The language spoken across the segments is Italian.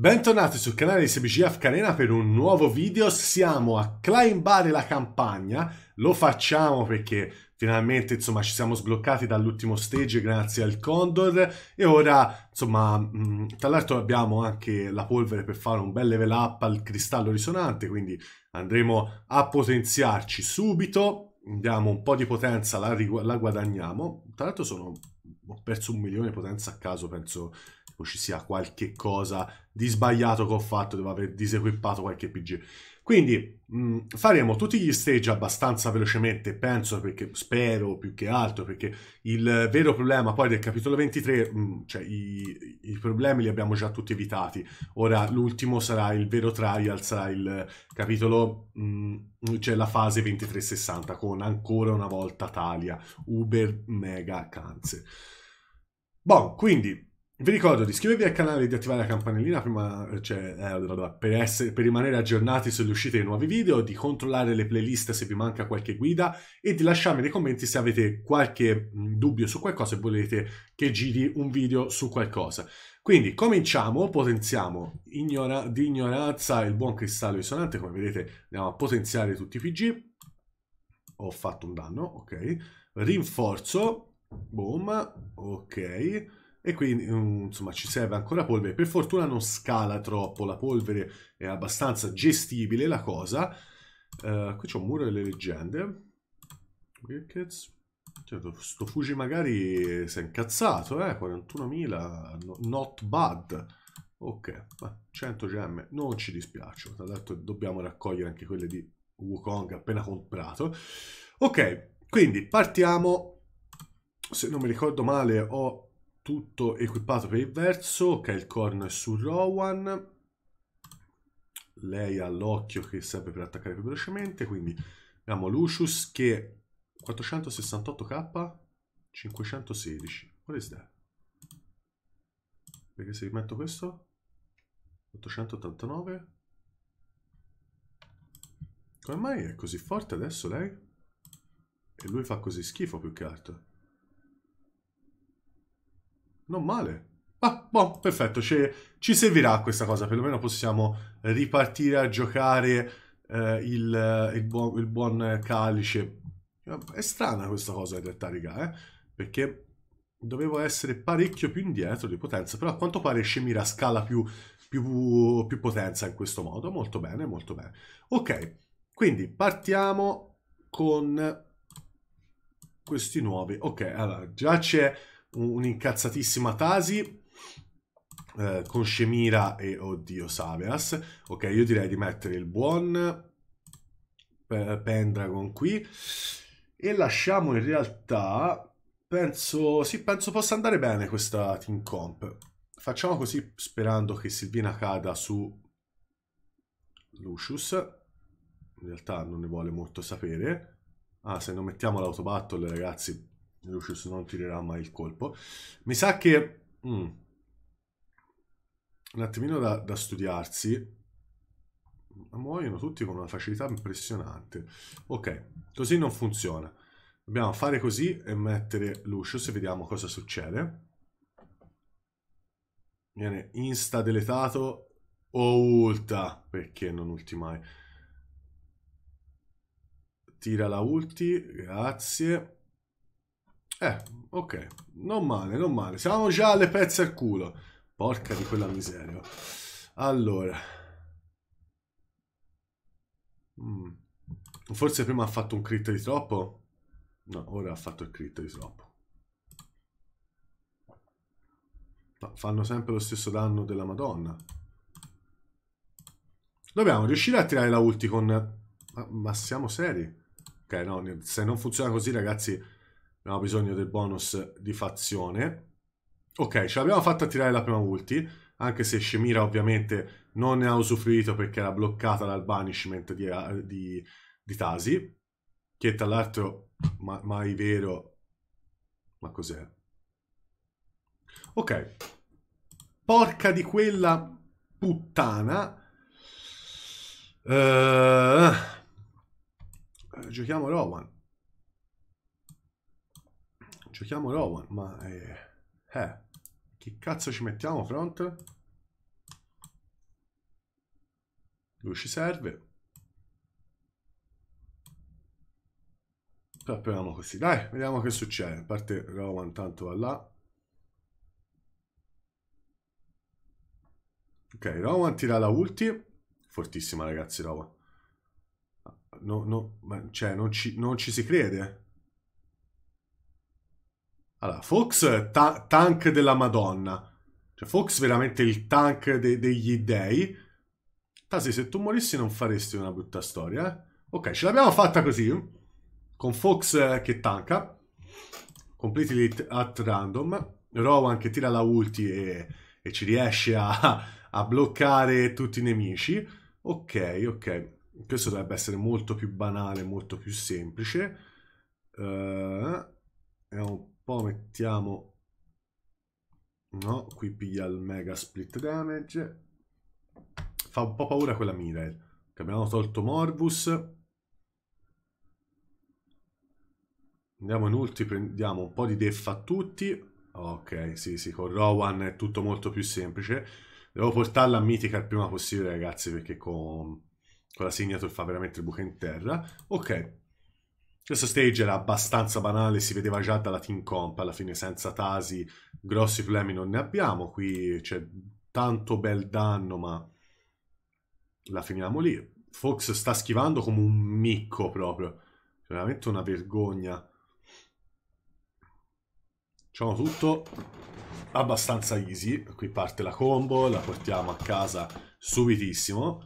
Bentornati sul canale di SBGF Carena per un nuovo video, siamo a climbare la campagna, lo facciamo perché finalmente insomma ci siamo sbloccati dall'ultimo stage grazie al Condor e ora insomma mm, tra l'altro abbiamo anche la polvere per fare un bel level up al cristallo risonante quindi andremo a potenziarci subito, diamo un po' di potenza, la, la guadagniamo, tra l'altro sono, ho perso un milione di potenza a caso penso o ci sia qualche cosa di sbagliato che ho fatto, devo aver disequipato qualche PG. Quindi mh, mm, faremo tutti gli stage abbastanza velocemente, penso, perché spero più che altro, perché il vero problema poi del capitolo 23, mh, mm, cioè i, i, problemi li abbiamo già tutti evitati. Ora l'ultimo sarà il vero trial, sarà il capitolo, mh, mm, cioè la fase 2360 con ancora una volta Talia, Uber, Mega, Canze. Bon, quindi vi ricordo di iscrivervi al canale e di attivare la campanellina prima, eh, cioè, eh, per, essere, per, rimanere aggiornati sulle uscite dei nuovi video, di controllare le playlist se vi manca qualche guida e di lasciarmi nei commenti se avete qualche mm, dubbio su qualcosa e volete che giri un video su qualcosa. Quindi cominciamo, potenziamo ignora, di ignoranza il buon cristallo risonante, come vedete andiamo a potenziare tutti i PG. Ho fatto un danno, ok. Rinforzo, boom, ok e quindi mm, insomma ci serve ancora polvere. Per fortuna non scala troppo, la polvere è abbastanza gestibile la cosa. Uh, qui c'è un muro delle leggende. Wickets. Certo, sto Fuji magari si è incazzato, eh? 41.000, no, not bad. Ok, 100 gemme, non ci dispiace. Tra l'altro dobbiamo raccogliere anche quelle di Wukong appena comprato. Ok, quindi partiamo. Se non mi ricordo male ho tutto equipato per il verso, che il corno è su Rowan, lei ha l'occhio che serve per attaccare più velocemente, quindi abbiamo Lucius che 468k, 516, what is that? Perché se metto questo? 889? Come mai è così forte adesso lei? E lui fa così schifo più che altro. Non male. Ah, boh, perfetto, ci servirà questa cosa, perlomeno possiamo ripartire a giocare eh, il, il, buon, il, buon, calice. È strana questa cosa in realtà, raga, eh? perché dovevo essere parecchio più indietro di potenza, però a quanto pare Scemira scala più, più, più potenza in questo modo, molto bene, molto bene. Ok, quindi partiamo con questi nuovi. Ok, allora, già c'è un'incazzatissima Tasi eh, con Scemira e oddio Saveras. Ok, io direi di mettere il buon eh, Pendragon qui e lasciamo in realtà penso sì, penso possa andare bene questa team comp. Facciamo così sperando che Silvina cada su Lucius. In realtà non ne vuole molto sapere. Ah, se non mettiamo l'autobattle, ragazzi, Lucius non tirerà mai il colpo. Mi sa che... Mm, un attimino da, da studiarsi. Muoiono tutti con una facilità impressionante. Ok, così non funziona. Dobbiamo fare così e mettere Lucius e vediamo cosa succede. Viene insta deletato o ulta, perché non ultimai. Tira la ulti, grazie. Eh, ok. Non male, non male. Siamo già alle pezze al culo. Porca di quella miseria. Allora. Mm. Forse prima ha fatto un crit di troppo? No, ora ha fatto il crit di troppo. No, fanno sempre lo stesso danno della Madonna. Dobbiamo riuscire a tirare la ulti con... Ma, ma siamo seri? Ok, no, se non funziona così, ragazzi Abbiamo bisogno del bonus di fazione. Ok, ce l'abbiamo fatta tirare la prima ulti, anche se Shemira ovviamente non ne ha usufruito perché era bloccata dal banishment di, eh, di, di Tasi, che tra l'altro ma, mai vero... Ma cos'è? Ok. Porca di quella puttana. Uh, giochiamo Rowan. Giochiamo Rowan, ma... Eh, eh. Chi cazzo ci mettiamo, Front? Lui ci serve. Però proviamo così. Dai, vediamo che succede. A parte Rowan tanto va là. Ok, Rowan tira la ulti. Fortissima, ragazzi, Rowan. No, no, ma, cioè, non ci, non ci si crede. Allora, Fox ta- tank della Madonna. Cioè, Fox veramente il tank de- degli dei. Tasi, se tu morissi non faresti una brutta storia. Eh? Ok, ce l'abbiamo fatta così. Con Fox eh, che tanca. Completely at random. Rowan che tira la ulti e, e ci riesce a, a bloccare tutti i nemici. Ok, ok. Questo dovrebbe essere molto più banale, molto più semplice. Uh, è un poi mettiamo no qui piglia il mega split damage fa un po' paura quella Mirel eh, che abbiamo tolto Morbus andiamo in ulti prendiamo un po' di def a tutti ok sì sì con Rowan è tutto molto più semplice devo portarla a mitica il prima possibile ragazzi perché con, con la signature fa veramente il buco in terra ok questo stage era abbastanza banale, si vedeva già dalla team comp, alla fine senza Tasi grossi problemi non ne abbiamo, qui c'è tanto bel danno ma la finiamo lì. Fox sta schivando come un micco proprio, è cioè veramente una vergogna. Facciamo tutto abbastanza easy, qui parte la combo, la portiamo a casa subitissimo.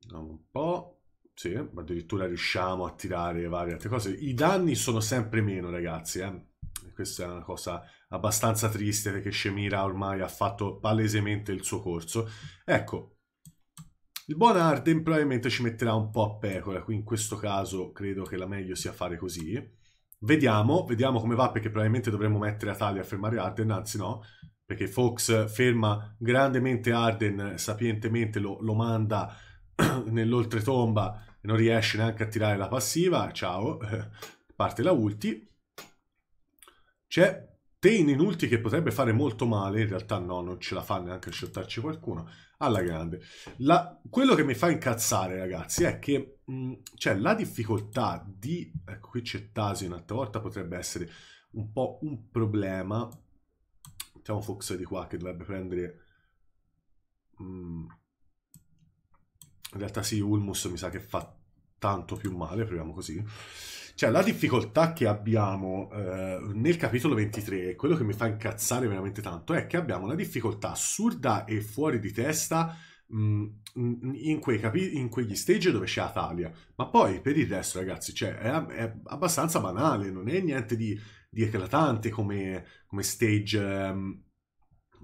Vediamo un po'. Sì, ma addirittura riusciamo a tirare varie altre cose. I danni sono sempre meno, ragazzi. Eh? Questa è una cosa abbastanza triste perché Shemira ormai ha fatto palesemente il suo corso. Ecco, il buon Arden probabilmente ci metterà un po' a pecora, qui in questo caso credo che la meglio sia fare così. Vediamo, vediamo come va perché probabilmente dovremmo mettere Atali a fermare Arden, anzi no, perché Fox ferma grandemente Arden, sapientemente lo, lo manda nell'oltretomba non riesce neanche a tirare la passiva, ciao, parte la ulti. C'è Tain in ulti che potrebbe fare molto male, in realtà no, non ce la fa neanche a shottarci qualcuno, alla grande. La, quello che mi fa incazzare, ragazzi, è che mm, c'è cioè, la difficoltà di... Ecco, qui c'è Tasi un'altra volta, potrebbe essere un po' un problema. Mettiamo Fox di qua che dovrebbe prendere... Mh, mm, in realtà sì, Ulmus mi sa che fa tanto più male, proviamo così. Cioè, la difficoltà che abbiamo eh, nel capitolo 23, quello che mi fa incazzare veramente tanto, è che abbiamo una difficoltà assurda e fuori di testa mh, mm, in, capi- in, quegli stage dove c'è Atalia. Ma poi, per il resto, ragazzi, cioè, è, è abbastanza banale, non è niente di, di eclatante come, come stage... Um,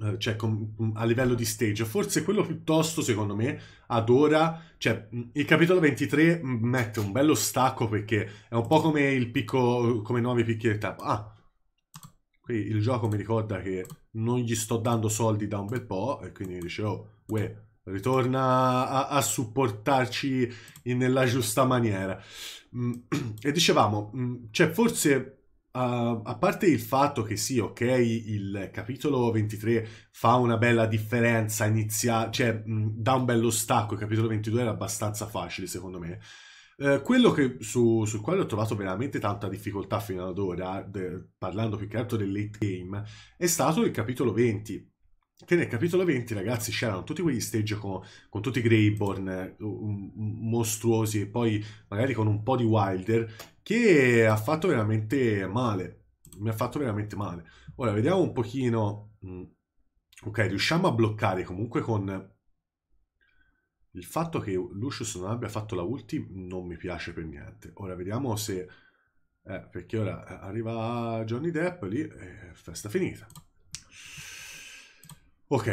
eh, cioè, mm, a livello di stage, forse quello piuttosto, secondo me, ad ora, cioè, mm, il capitolo 23 mm, mette un bello stacco perché è un po' come il picco, come nuovi picchi del tempo. Ah, qui il gioco mi ricorda che non gli sto dando soldi da un bel po', e quindi dice, oh, uè, ritorna a, a supportarci in, nella giusta maniera. E dicevamo, cioè, forse Uh, a parte il fatto che sì, ok, il capitolo 23 fa una bella differenza, iniziale, cioè mh, dà un bello stacco, il capitolo 22 era abbastanza facile secondo me. Uh, quello che, su, sul quale ho trovato veramente tanta difficoltà fino ad ora, de, parlando più che altro del late game, è stato il capitolo 20 che nel capitolo 20, ragazzi, c'erano tutti quegli stage con, con tutti i Greyborn eh, mostruosi e poi magari con un po' di Wilder, che ha fatto veramente male. Mi ha fatto veramente male. Ora, vediamo un pochino... Mm, ok, riusciamo a bloccare comunque con... Il fatto che Lucius non abbia fatto la ulti non mi piace per niente. Ora, vediamo se... Eh, perché ora eh, arriva Johnny Depp lì, eh, festa finita. Ok,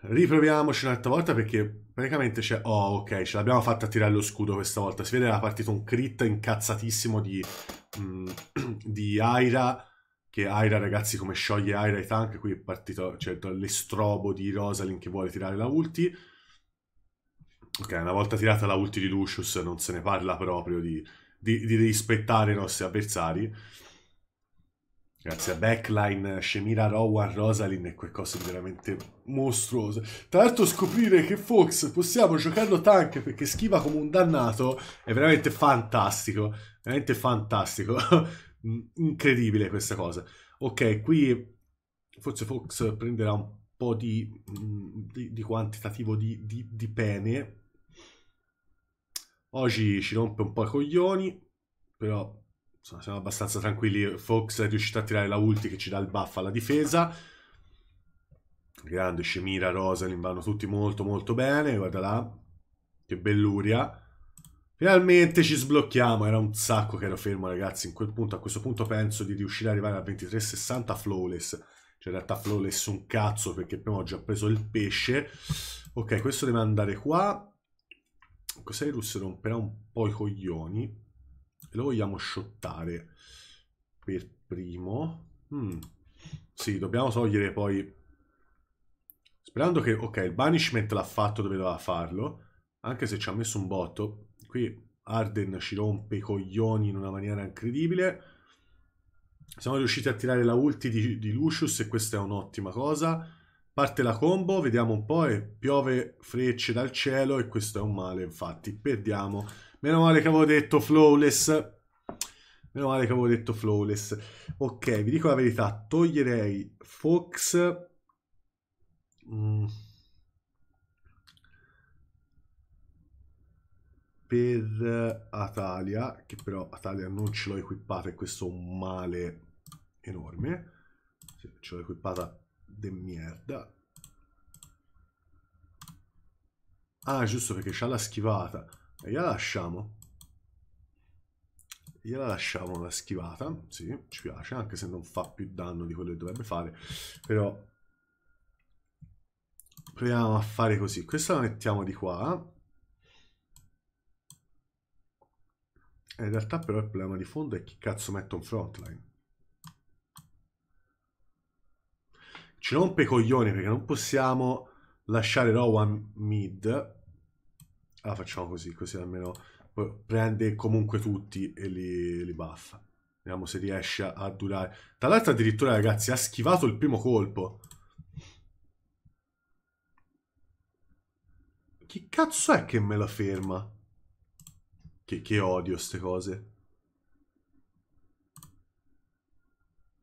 riproviamoci un'altra volta perché praticamente c'è... Oh, ok, ce l'abbiamo fatta a tirare lo scudo questa volta. Si vede che era partito un crit incazzatissimo di, mm, di Aira, che Aira, ragazzi, come scioglie Aira i tank, qui è partito cioè, l'estrobo di Rosalind che vuole tirare la ulti. Ok, una volta tirata la ulti di Lucius non se ne parla proprio di, di, di rispettare i nostri avversari. Grazie a Backline, Shemira Rowan, Rosalind e quelle cose veramente mostruoso. Tra l'altro scoprire che Fox possiamo giocarlo tank perché schiva come un dannato è veramente fantastico. Veramente fantastico. Mm, incredibile questa cosa. Ok, qui forse Fox prenderà un po' di, mm, di, di quantitativo di, di pene. Oggi ci rompe un po' i coglioni, però insomma, siamo abbastanza tranquilli. Fox è riuscito a tirare la ulti che ci dà il buff alla difesa. Grande, Scemira, Rosalind vanno tutti molto molto bene. Guarda là, che belluria. Finalmente ci sblocchiamo, era un sacco che ero fermo ragazzi, in quel punto, a questo punto penso di riuscire ad arrivare a 23,60 flawless, cioè in realtà flawless un cazzo perché prima ho già preso il pesce, ok questo deve andare qua, cos'è russo romperà un po' i coglioni, e lo vogliamo shottare per primo. Mm. Sì, dobbiamo togliere poi... Sperando che... Ok, il banishment l'ha fatto dove doveva farlo. Anche se ci ha messo un botto. Qui Arden ci rompe i coglioni in una maniera incredibile. Siamo riusciti a tirare la ulti di, di Lucius e questa è un'ottima cosa. Parte la combo, vediamo un po' e piove frecce dal cielo e questo è un male, infatti perdiamo Meno male che avevo detto flawless. Meno male che avevo detto flawless. Ok, vi dico la verità. Toglierei Fox... Mm. Per Atalia, che però Atalia non ce l'ho equipata e questo è un male enorme. Ce l'ho equipata de merda. Ah, giusto perché c'ha la schivata. Gliela lasciamo. Gliela lasciamo la schivata, sì, ci piace, anche se non fa più danno di quello che dovrebbe fare, però proviamo a fare così. Questa la mettiamo di qua. in realtà però il problema di fondo è chi cazzo mette un frontline. Ci rompe i coglioni perché non possiamo lasciare Rowan mid allora ah, facciamo così, così almeno prende comunque tutti e li, li baffa. Vediamo se riesce a durare. Tra l'altro addirittura, ragazzi, ha schivato il primo colpo. Chi cazzo è che me la ferma? Che, che odio queste cose.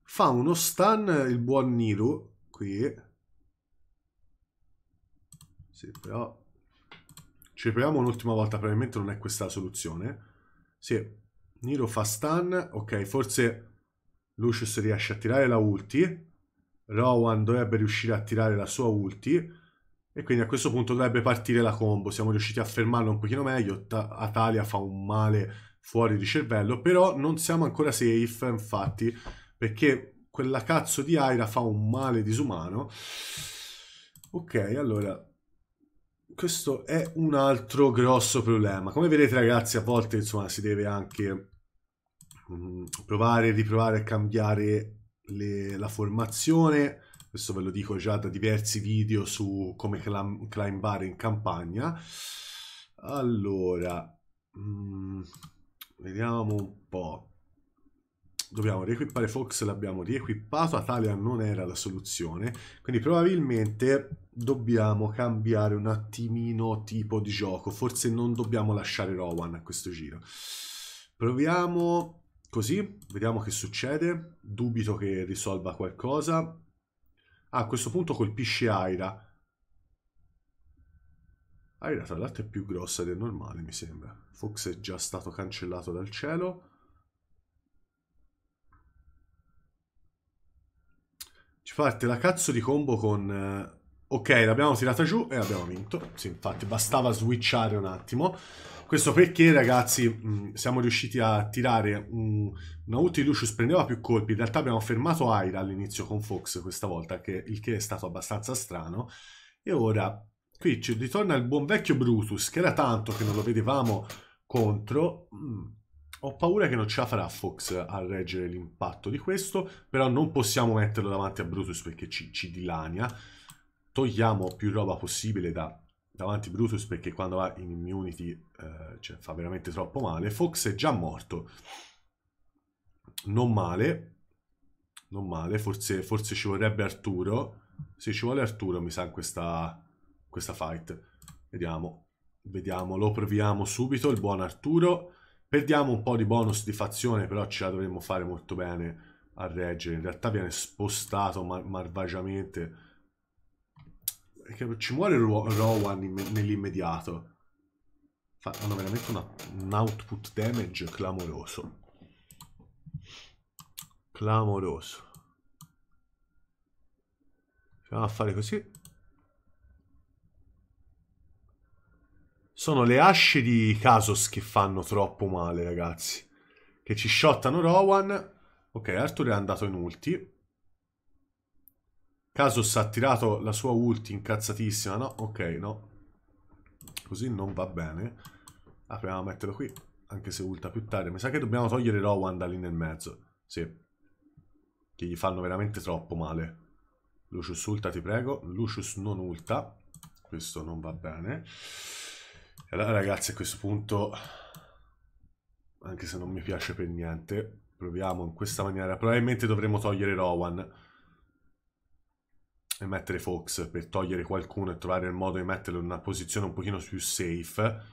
Fa uno stun il buon Niru, qui. Sì, però ci proviamo un'ultima volta, probabilmente non è questa la soluzione. Sì, Niro fa stun, ok, forse Lucius riesce a tirare la ulti, Rowan dovrebbe riuscire a tirare la sua ulti, e quindi a questo punto dovrebbe partire la combo, siamo riusciti a fermarlo un pochino meglio, Atalia fa un male fuori di cervello, però non siamo ancora safe, infatti, perché quella cazzo di Aira fa un male disumano. Ok, allora questo è un altro grosso problema. Come vedete ragazzi, a volte insomma si deve anche mh, mm, provare, riprovare a cambiare le, la formazione. Questo ve lo dico già da diversi video su come climbare in campagna. Allora, mh, mm, vediamo un po' dobbiamo riequipare Fox, l'abbiamo riequippato, Atalia non era la soluzione, quindi probabilmente dobbiamo cambiare un attimino tipo di gioco, forse non dobbiamo lasciare Rowan a questo giro. Proviamo così, vediamo che succede, dubito che risolva qualcosa. Ah, a questo punto colpisce Aira. Aira tra l'altro è più grossa del normale mi sembra. Fox è già stato cancellato dal cielo. Ci parte la cazzo di combo con... Eh, ok, l'abbiamo tirata giù e abbiamo vinto. Sì, infatti, bastava switchare un attimo. Questo perché, ragazzi, mh, mm, siamo riusciti a tirare un, una ulti di Lucius, prendeva più colpi. In realtà abbiamo fermato Aira all'inizio con Fox questa volta, che, il che è stato abbastanza strano. E ora, qui ci ritorna il buon vecchio Brutus, che era tanto che non lo vedevamo contro. Mh, mm, ho paura che non ce la farà Fox a reggere l'impatto di questo, però non possiamo metterlo davanti a Brutus perché ci, ci dilania. Togliamo più roba possibile da davanti Brutus perché quando va in immunity eh, cioè, fa veramente troppo male. Fox è già morto. Non male. Non male, forse, forse ci vorrebbe Arturo. Se ci vuole Arturo mi sa in questa, questa fight. Vediamo. Vediamo, lo proviamo subito, il buon Arturo. Perdiamo un po' di bonus di fazione, però ce la dovremmo fare molto bene a reggere. In realtà viene spostato mar malvagiamente. Perché ci muore Ro Rowan nell'immediato. Hanno veramente una, un output damage clamoroso. Clamoroso. Proviamo a fare così. Sono le asce di Kasos che fanno troppo male, ragazzi. Che ci shottano Rowan. Ok, Arthur è andato in ulti. Kasos ha tirato la sua ulti incazzatissima, no? Ok, no. Così non va bene. Ah, proviamo a metterlo qui, anche se ulta più tardi. Mi sa che dobbiamo togliere Rowan da lì nel mezzo. Sì. Che gli fanno veramente troppo male. Lucius ulta, ti prego. Lucius non ulta. Questo non va bene. E allora ragazzi a questo punto, anche se non mi piace per niente, proviamo in questa maniera. Probabilmente dovremo togliere Rowan e mettere Fox per togliere qualcuno e trovare il modo di metterlo in una posizione un pochino più safe.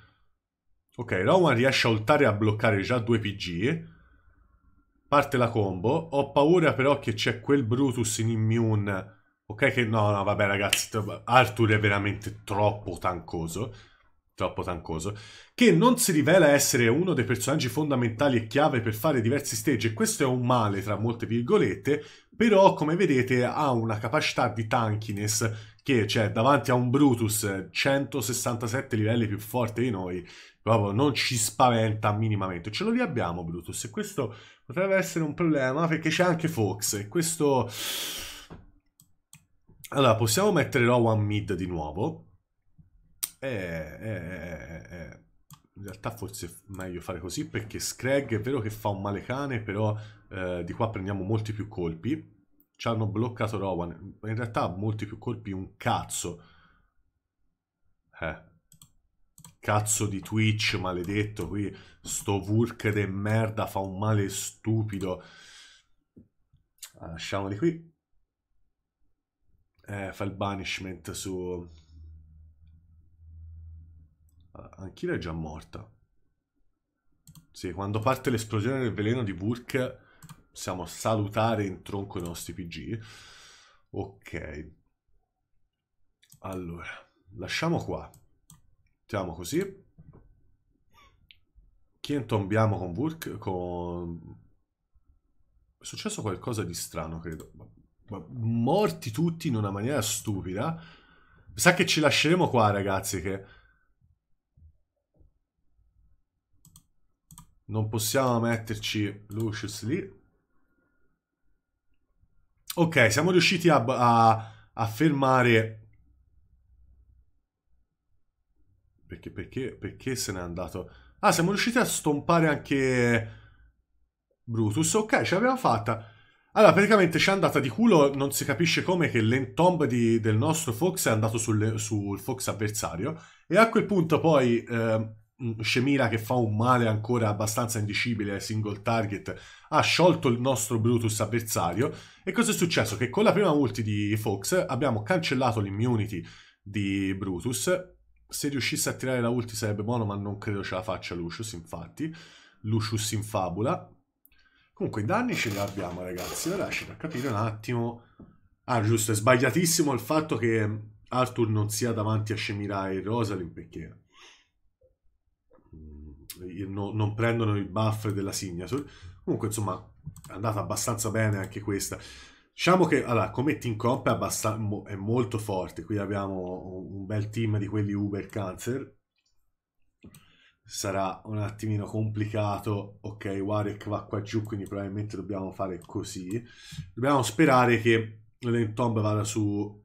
Ok, Rowan riesce a oltare e a bloccare già due PG. Parte la combo. Ho paura però che c'è quel Brutus in immune. Ok che no, no, vabbè ragazzi, Arthur è veramente troppo tancoso troppo tancoso, che non si rivela essere uno dei personaggi fondamentali e chiave per fare diversi stage, e questo è un male tra molte virgolette, però come vedete ha una capacità di tankiness che cioè, davanti a un Brutus 167 livelli più forte di noi, proprio non ci spaventa minimamente. Ce lo riabbiamo Brutus e questo potrebbe essere un problema perché c'è anche Fox e questo... Allora, possiamo mettere Rowan mid di nuovo, eh eh, eh, eh, eh, in realtà forse è meglio fare così perché Scrag è vero che fa un male cane, però eh, di qua prendiamo molti più colpi. Ci hanno bloccato Rowan. In realtà molti più colpi un cazzo. Eh cazzo di Twitch maledetto qui, sto Vurk de merda fa un male stupido. Lasciamoli qui. Eh, fa il banishment su... Anch'io è già morta. Sì, quando parte l'esplosione del veleno di Vulk, possiamo salutare in tronco i nostri PG. Ok. Allora, lasciamo qua. Mettiamo così. Chi intombiamo con Vulk? Con... È successo qualcosa di strano, credo. Morti tutti in una maniera stupida. Mi sa che ci lasceremo qua, ragazzi, che Non possiamo metterci Lucius lì. Ok, siamo riusciti a, a, a fermare... Perché, perché, perché se n'è andato? Ah, siamo riusciti a stompare anche Brutus. Ok, ce l'abbiamo fatta. Allora, praticamente ci è andata di culo, non si capisce come che l'entomb del nostro Fox è andato sul, sul Fox avversario e a quel punto poi eh, Scemira che fa un male ancora abbastanza indicibile ai single target ha sciolto il nostro Brutus avversario e cosa è successo? Che con la prima ulti di Fox abbiamo cancellato l'immunity di Brutus se riuscisse a tirare la ulti sarebbe buono ma non credo ce la faccia Lucius infatti Lucius in fabula comunque i danni ce li abbiamo ragazzi ora c'è da capire un attimo ah giusto è sbagliatissimo il fatto che Arthur non sia davanti a Scemira e Rosalind perché no, non prendono il buffer della signature. Comunque, insomma, è andata abbastanza bene anche questa. Diciamo che, allora, come team comp è, è molto forte. Qui abbiamo un bel team di quelli Uber Cancer. Sarà un attimino complicato. Ok, Warek va qua giù, quindi probabilmente dobbiamo fare così. Dobbiamo sperare che l'Entomb vada su...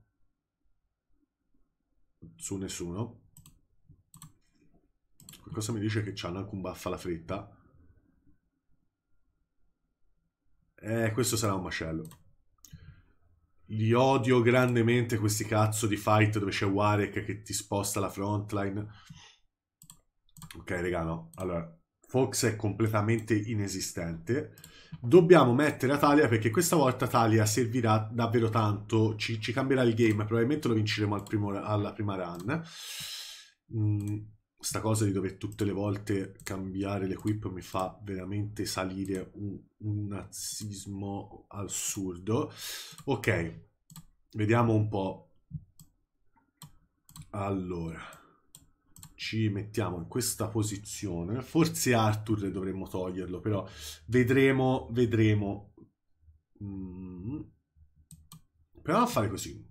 su nessuno Cosa mi dice che c'hanno anche un baffa alla fretta? Eh, questo sarà un macello. Li odio grandemente questi cazzo di fight dove c'è Warek che ti sposta la frontline. Ok, raga, no. Allora, Fox è completamente inesistente. Dobbiamo mettere Atalia perché questa volta Atalia servirà davvero tanto, ci, ci cambierà il game, probabilmente lo vinceremo al primo, alla prima run. Mm sta cosa di dover tutte le volte cambiare l'equip mi fa veramente salire un, un nazismo assurdo. Ok, vediamo un po'. Allora, ci mettiamo in questa posizione. Forse Arthur dovremmo toglierlo, però vedremo, vedremo. Mm. Proviamo a fare così.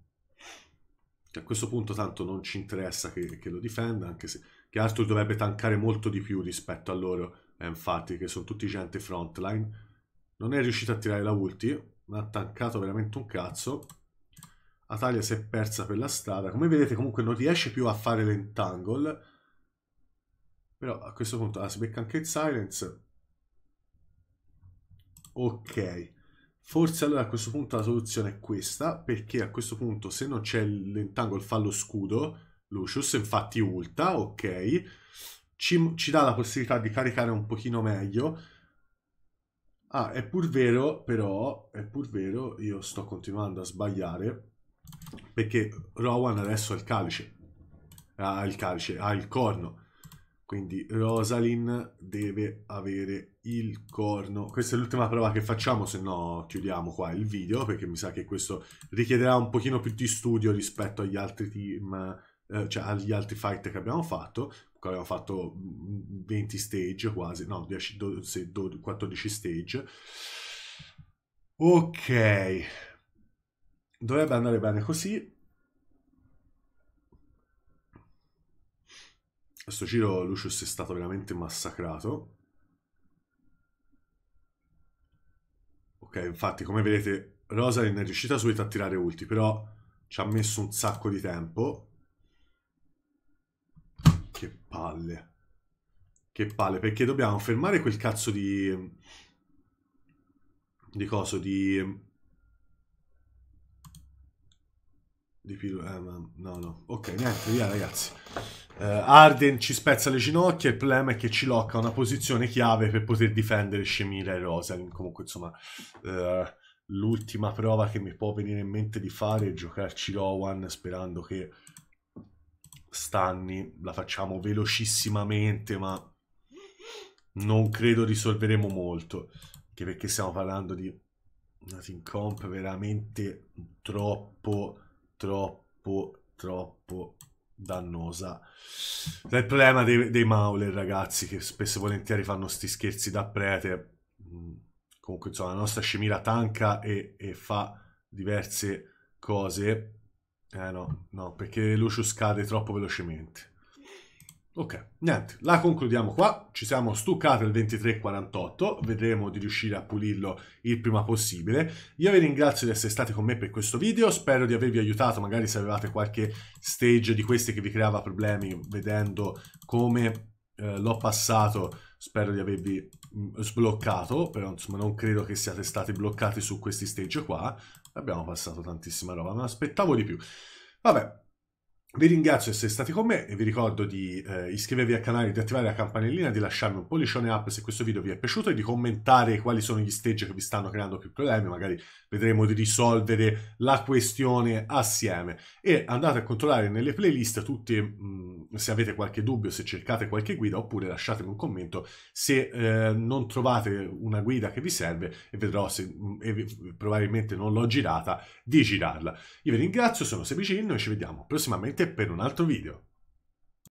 Che a questo punto tanto non ci interessa che, che lo difenda, anche se che Arthur dovrebbe tankare molto di più rispetto a loro, e infatti, che sono tutti gente frontline. Non è riuscito a tirare la ulti, ma ha tankato veramente un cazzo. Atalia si è persa per la strada. Come vedete comunque non riesce più a fare l'entangle. Però a questo punto ah, si becca anche il silence. Ok. Forse allora a questo punto la soluzione è questa, perché a questo punto se non c'è l'entangle fa lo scudo, Lucius, infatti ulta, ok, ci, ci dà la possibilità di caricare un pochino meglio. Ah, è pur vero, però, è pur vero, io sto continuando a sbagliare, perché Rowan adesso ha il calice, ha il calice, ha il corno. Quindi Rosalyn deve avere il corno. Questa è l'ultima prova che facciamo, se no chiudiamo qua il video, perché mi sa che questo richiederà un pochino più di studio rispetto agli altri team eh, cioè agli altri fight che abbiamo fatto, che abbiamo fatto 20 mm, stage quasi, no, 10, 12, 12, 14 stage. Ok, dovrebbe andare bene così. A Questo giro Lucius è stato veramente massacrato. Ok, infatti, come vedete, Rosalind è riuscita subito a tirare ulti, però ci ha messo un sacco di tempo. Che palle. Che palle, perché dobbiamo fermare quel cazzo di... Di coso, di... Di pilo... Eh, ma... No, no. Ok, niente, via ragazzi. Uh, Arden ci spezza le ginocchia, il problema è che ci locca una posizione chiave per poter difendere Scemira e Rosalind. Comunque, insomma... Uh l'ultima prova che mi può venire in mente di fare è giocarci Rowan sperando che Stanni, la facciamo velocissimamente, ma non credo risolveremo molto, anche perché stiamo parlando di una team comp veramente troppo, troppo, troppo dannosa. Il problema dei, dei Mauler, ragazzi, che spesso e volentieri fanno sti scherzi da prete. Mm, comunque, insomma, la nostra scemira tanca e, e fa diverse cose eh no, no, perché Lucius cade troppo velocemente. Ok, niente, la concludiamo qua, ci siamo stuccati il 23.48, vedremo di riuscire a pulirlo il prima possibile. Io vi ringrazio di essere stati con me per questo video, spero di avervi aiutato, magari se avevate qualche stage di questi che vi creava problemi vedendo come eh, l'ho passato, spero di avervi mm, sbloccato, però insomma non credo che siate stati bloccati su questi stage qua, Abbiamo passato tantissima roba, non aspettavo di più. Vabbè, vi ringrazio se state con me e vi ricordo di eh, iscrivervi al canale, di attivare la campanellina, di lasciarmi un pollicione up se questo video vi è piaciuto e di commentare quali sono gli stage che vi stanno creando più problemi, magari vedremo di risolvere la questione assieme. E andate a controllare nelle playlist tutti, mh, mm, se avete qualche dubbio, se cercate qualche guida, oppure lasciatemi un commento se eh, non trovate una guida che vi serve e vedrò se mh, mm, e probabilmente non l'ho girata, di girarla. Io vi ringrazio, sono Sebicino noi ci vediamo prossimamente per un altro video.